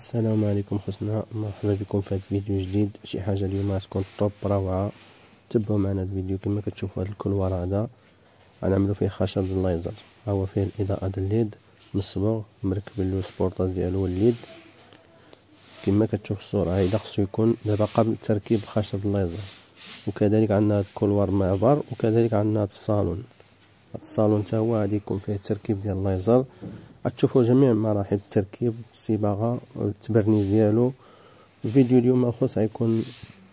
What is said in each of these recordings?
السلام عليكم حسناء مرحبا بكم في هذا الفيديو جديد شي حاجه اليوم غتكون طوب روعه تبعوا معنا الفيديو كما كتشوفوا هذا الكلوار هذا غنعملو فيه خشب ها هو فيه الاضاءه ديال الليد مصبوغ مركب له سبورطاج ديالو الليد كما كتشوف الصوره هيدا خصو يكون دابا قبل تركيب خشب الليزر وكذلك عندنا هذا الكلوار معبر وكذلك عندنا هذا الصالون هذا الصالون حتى هو غادي يكون فيه التركيب ديال الليزر غتشوفوا جميع مراحل التركيب والصباغه والتبرنيز ديالو الفيديو اليوم الخاص غيكون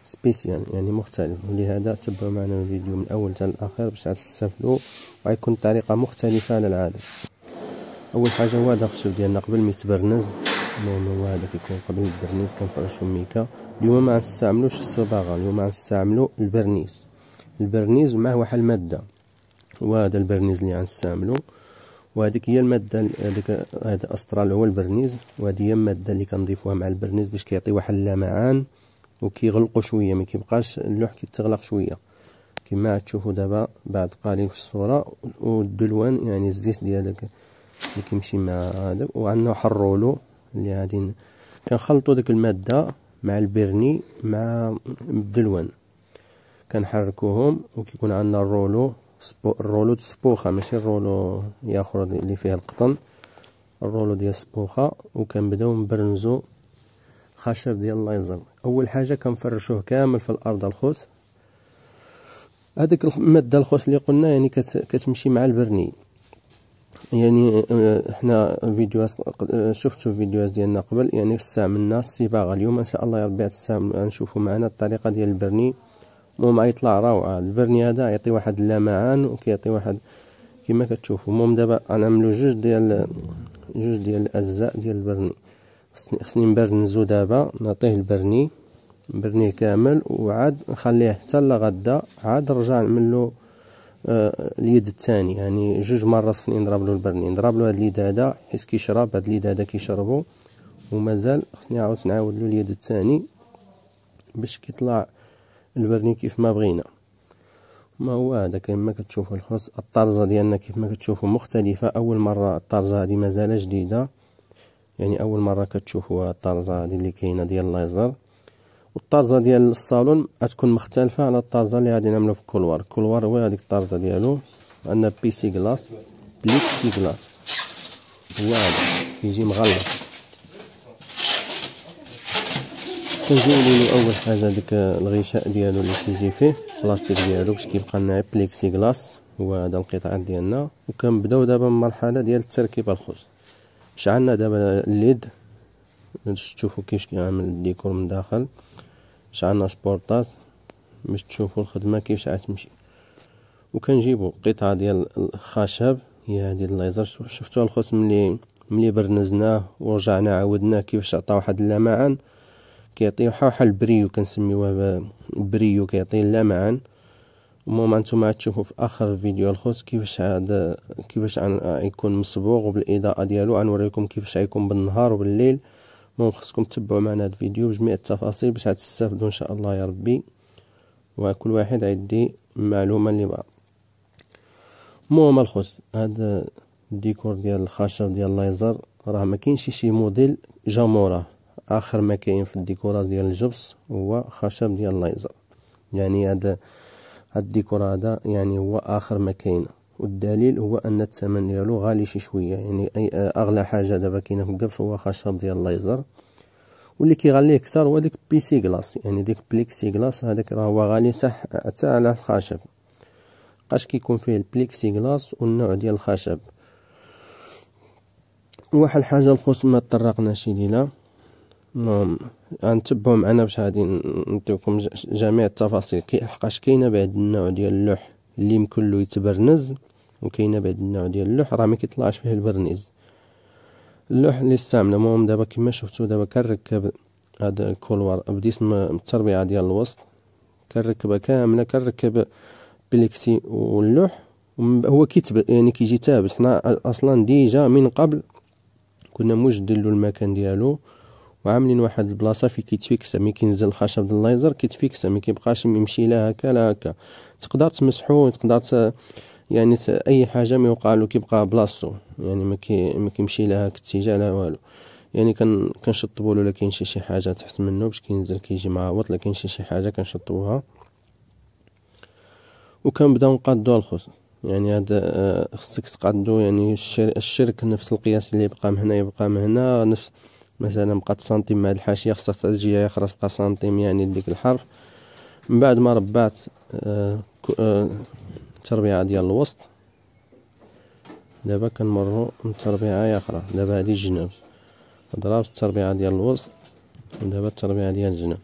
سبيسيال يعني مختلف ولهذا تبعوا معنا الفيديو من الاول حتى الاخر باش غتستافدوا وغيكون طريقه مختلفه على العاده اول حاجه هو هذا الخشب ديالنا قبل ما يتبرنز المهم هو هذا كيكون قبل البرنيس كنفرشو ميكا اليوم ما غنستعملوش الصباغه اليوم غنستعملو البرنيس البرنيز معاه واحد الماده هو البرنيز اللي غنستعملو وهذيك هي الماده هذيك هذا استرال هو البرنيز وهذه هي الماده اللي كنضيفوها مع البرنيز باش كيعطي واحد اللمعان وكيغلقوا شويه ما كيبقاش اللوح كيتغلق شويه كما تشوفوا دابا بعد قليل في الصوره والدلوان يعني الزيت ديال داك اللي كيمشي مع هذا وعندنا واحد الرولو اللي غادي كنخلطوا ديك الماده مع البرني مع الدلوان كنحركوهم وكيكون عندنا الرولو سبو الرولو د السبوخه ماشي الرولو ياخر اللي فيه القطن الرولو ديال السبوخه وكنبداو نبرنزو خشب ديال اللايزر اول حاجه كنفرشوه كامل في الارض الخوص هذيك الماده الخوص اللي قلنا يعني كتمشي مع البرني يعني آه، حنا فيديوهات آه، شفتوا فيديوهات ديالنا قبل يعني استعملنا الصباغه اليوم ان شاء الله يا ربي غنشوفوا معنا الطريقه ديال البرني المهم يطلع روعة البرني هذا يعطي واحد اللمعان وكيعطي واحد كما كتشوفوا المهم دابا غنعملو جوج ديال جوج ديال الاجزاء ديال البرني خصني خصني نبرنزو دابا نعطيه البرني برني كامل وعاد نخليه حتى لغدا عاد نرجع نعملو آه اليد الثاني يعني جوج مرات خصني نضربلو البرني نضربلو هاد اليد هذا حيت كيشرب هاد اليد هذا كيشربو ومازال خصني عاود نعاودلو اليد الثاني باش كيطلع البرني كيف ما بغينا ما هو هذا كما كتشوفوا الخص الطرزه ديالنا كيف ما كتشوفوا مختلفه اول مره الطرزه هذه مازال جديده يعني اول مره كتشوفوا الطرزه هذه اللي كاينه ديال الليزر والطرزه ديال الصالون غتكون مختلفه على الطرزه اللي غادي نعملو في الكولوار الكولوار هو هذيك الطرزه ديالو عندنا بيسي كلاس بليكسي كلاس هو هذا كيجي مغلق كنزولوا اول حاجه ديك الغشاء ديالو اللي كيجي فيه البلاستيك ديالو باش كيبقى لنا بليكسي كلاص هو هذا القطعات ديالنا وكنبداو دابا المرحله ديال تركيب الخوص شعلنا دابا الليد باش تشوفوا كيفاش كيعمل الديكور من داخل شعلنا سبورطاس باش تشوفوا الخدمه كيفاش غتمشي وكنجيبوا قطعه ديال الخشب هي هذه الليزر شفتو الخوص ملي ملي برنزناه ورجعنا عاودناه كيفاش عطا واحد اللمعان كيعطي بحال البريو كنسميوه بريو كيعطي اللمعان المهم انتم تشوفوا في اخر فيديو الخوت كيفاش هذا كيفاش يكون مصبوغ وبالاضاءه ديالو غنوريكم كيفاش غيكون بالنهار وبالليل المهم خصكم تتبعوا معنا هذا الفيديو بجميع التفاصيل باش تستافدوا ان شاء الله يا ربي وكل واحد عندي معلومه اللي بغا المهم الخوت هذا الديكور ديال الخشب ديال الليزر راه ما كاينش شي موديل جا موراه اخر ما كاين في الديكورات ديال الجبس هو خشب ديال الليزر يعني هذا هاد الديكور هذا يعني هو اخر ما كاين والدليل هو ان الثمن ديالو غالي شي شويه يعني اي اغلى حاجه دابا كاينه في الجبس هو خشب ديال الليزر واللي كيغليه اكثر هو ديك بيسي كلاس يعني ديك بليكسي كلاس هذاك راه هو غالي حتى على الخشب بقاش كيكون فيه البليكسي كلاس والنوع ديال الخشب واحد الحاجه الخص ما تطرقناش ليها المهم نعم. غنتبعو معنا باش غادي نديوكم جميع التفاصيل كي لحقاش كاينه بهاد النوع ديال اللوح اللي يمكن له يتبرنز وكاينه بهاد النوع ديال اللوح راه ما كيطلعش فيه البرنيز اللوح اللي استعمله المهم دابا كما شفتو دابا كنركب هاد الكولوار بديت التربيعه ديال الوسط كنركبها كامله كنركب بليكسي واللوح هو كيتب يعني كيجي ثابت حنا اصلا ديجا من قبل كنا موجدين له المكان ديالو وعاملين واحد البلاصه في كيتفيكس ملي كينزل الخشب ديال الليزر كيتفيكس ما كيبقاش يمشي لا هكا لا هكا تقدر تمسحو تقدر يعني اي حاجه ما له كيبقى بلاصتو يعني ما كي ما كيمشي لا هكا اتجاه لا والو يعني كن كنشطبوا له كاين شي شي حاجه تحت منه باش كينزل كيجي معوط لا كاين شي شي حاجه كنشطبوها وكنبداو نقادو الخص يعني هذا آه، خصك تقادو يعني الشرك نفس القياس اللي يبقى من هنا يبقى من هنا نفس مثلا بقات سنتيم هاد الحاشيه خصها تجي اخرى تبقى سنتيم يعني ديك الحرف من بعد ما ربعت التربيعه آه، آه، ديال الوسط دابا كنمرو التربيعه تربيعه اخرى دابا هادي الجناب ضربت التربيعه ديال الوسط ودابا التربيعه ديال الجناب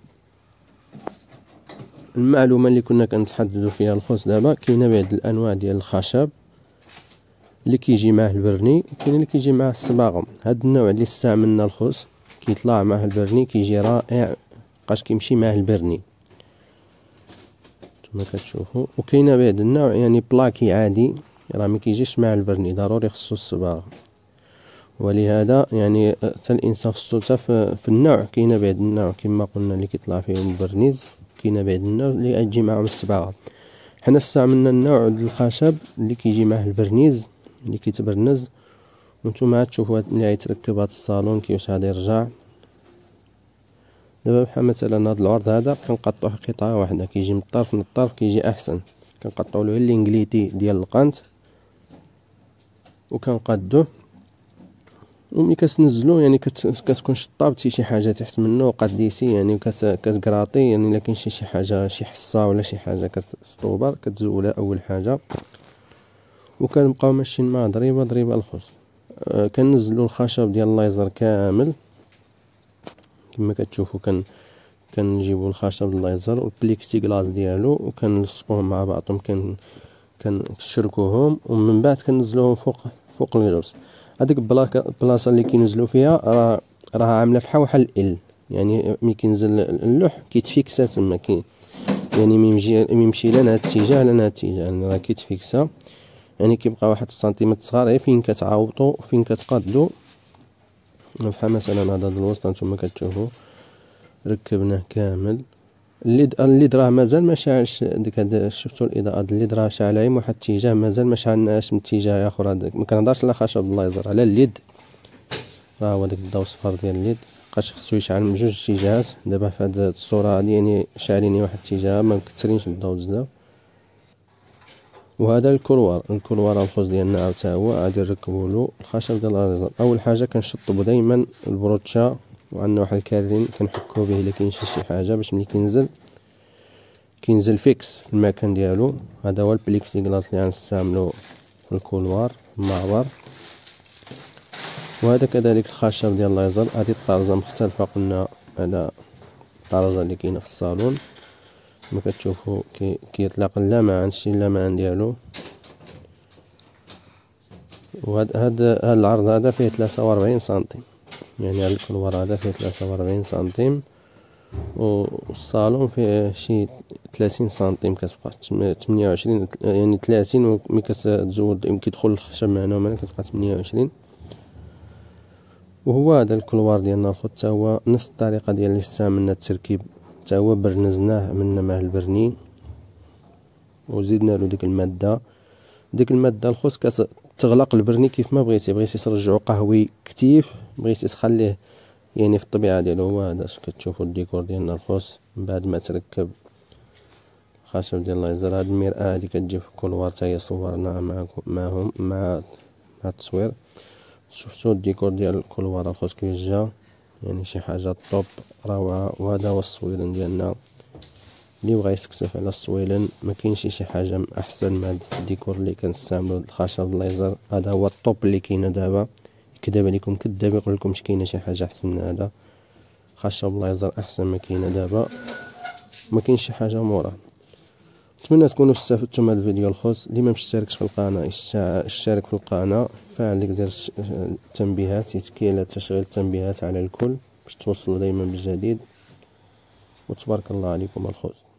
المعلومه اللي كنا كنتحدثوا فيها الخوص دابا كاينه بعض الانواع ديال الخشب اللي كيجي معاه البرني وكاين اللي كيجي معاه الصباغم هاد النوع اللي استعملنا الخس كيطلع معاه البرني كيجي رائع بقاش كيمشي معاه البرني كما كتشوفوا وكاينه بعد النوع يعني بلاكي عادي راه ما كيجيش مع البرني ضروري خصو الصباغ ولهذا يعني حتى الانسان خصو حتى في النوع كاينه بعد النوع كما قلنا اللي كيطلع فيهم البرنيز كاينه بعد النوع اللي اجي معاهم الصباغه حنا استعملنا النوع الخشب اللي كيجي معاه البرنيز ملي كيتبرنز وانتم عاد تشوفوا ملي غيتركب هاد الصالون كيفاش غادي يرجع دابا بحال مثلا هاد العرض هذا كنقطعوه قطعه واحده كيجي من الطرف من الطرف كيجي احسن كنقطعوا له الانجليتي ديال القنت وكنقادوه وملي كتنزلو يعني كتكون شطابتي شي حاجه تحت منه وقديتي يعني كتقراطي يعني الا كاين شي حاجه شي حصه ولا شي حاجه كتسطوبر كتزولها اول حاجه بقاو ماشيين مع ضريبه ضريبه الخص أه كنزلوا الخشب ديال اللايزر كامل كما كتشوفوا كن كنجيبوا الخشب اللايزر والبليكسي غلاس ديالو وكنلصقوهم مع بعضهم كن كنشركوهم ومن بعد كنزلوهم فوق فوق الجرس هذيك البلاصه اللي كينزلوا فيها راه راه عامله فحال واحد ال يعني ملي كينزل اللوح كيتفيكسا تما كي يعني ميمشي ميمشي لا لهاد الاتجاه لا لهاد الاتجاه يعني راه كيتفيكسا يعني كيبقى واحد السنتيمتر صغار غير فين كتعاوطوا فين كتقادلو بحال مثلا هذا الوسط هانتوما كتشوفوا ركبناه كامل الليد الليد راه مازال ما شاعلش ديك شفتوا الاضاءه ديال الليد راه شاعله غير واحد الاتجاه مازال ما شعلناش من اتجاه اخر هذاك ما كنهضرش على خشب الليزر على الليد راه هو داك الضوء الصفر ديال الليد بقاش خصو يشعل من جوج اتجاهات دابا في هاد الصوره هادي يعني شاعليني واحد الاتجاه ما مكثرينش الضوء بزاف وهذا الكروار الكروار الخوص ديالنا عاوتا هو غادي نركبو له الخشب ديال الغريزه اول حاجه كنشطبو دائما البروتشه وعندنا واحد الكارين كنحكو به الا كاين شي حاجه باش ملي كينزل كينزل فيكس في المكان ديالو هذا هو البليكسي كلاص اللي غنستعملو في الكولوار المعبر وهذا كذلك الخشب ديال الليزر هذه الطرزه مختلفه قلنا على الطرزه اللي كاينه في الصالون كما كتشوفوا كيطلق اللمعان شتي اللمعان ديالو وهاد هاد هاد العرض هذا فيه 43 سنتيم يعني على كل ورا هذا فيه 43 سنتيم والصالون فيه شي 30 سنتيم كتبقى 28 يعني 30 ملي كتزود كيدخل الخشب معنا هنا كتبقى 28 وهو هذا الكلوار ديالنا الخوت هو نفس الطريقه ديال اللي استعملنا التركيب حتى هو برنزناه عملنا معاه البرنين وزيدنا له ديك الماده ديك الماده الخس كتغلق البرني كيف ما بغيتي بغيتي ترجعو قهوي كتيف بغيتي تخليه يعني في الطبيعه ديالو هو هذا اش كتشوفوا الديكور ديالنا الخس من بعد ما تركب خشب ديال يزر هاد المراه هادي كتجي في الكولوار تا هي صورنا معكم معهم مع مع التصوير شفتو الديكور ديال الكولوار الخس كيفاش جا يعني شي حاجة طوب روعة وهذا هو الصويلن ديالنا اللي بغا يسكسف على الصويلن ما كاينش شي حاجه احسن من هاد الديكور اللي كنستعملو الخشب الليزر هذا هو الطوب اللي كاينه دابا كذاب عليكم كذاب يقول لكم كاينه شي حاجه احسن من هذا خشب الليزر احسن ما كاينه دابا ما كاينش شي حاجه موراه نتمنى تكونوا استفدتوا من هذا الفيديو الخاص اللي ما مشتركش في القناه اشترك في القناه فعل لك زر التنبيهات يتكيل تشغيل التنبيهات على الكل باش توصلوا دائما بالجديد وتبارك الله عليكم الخوت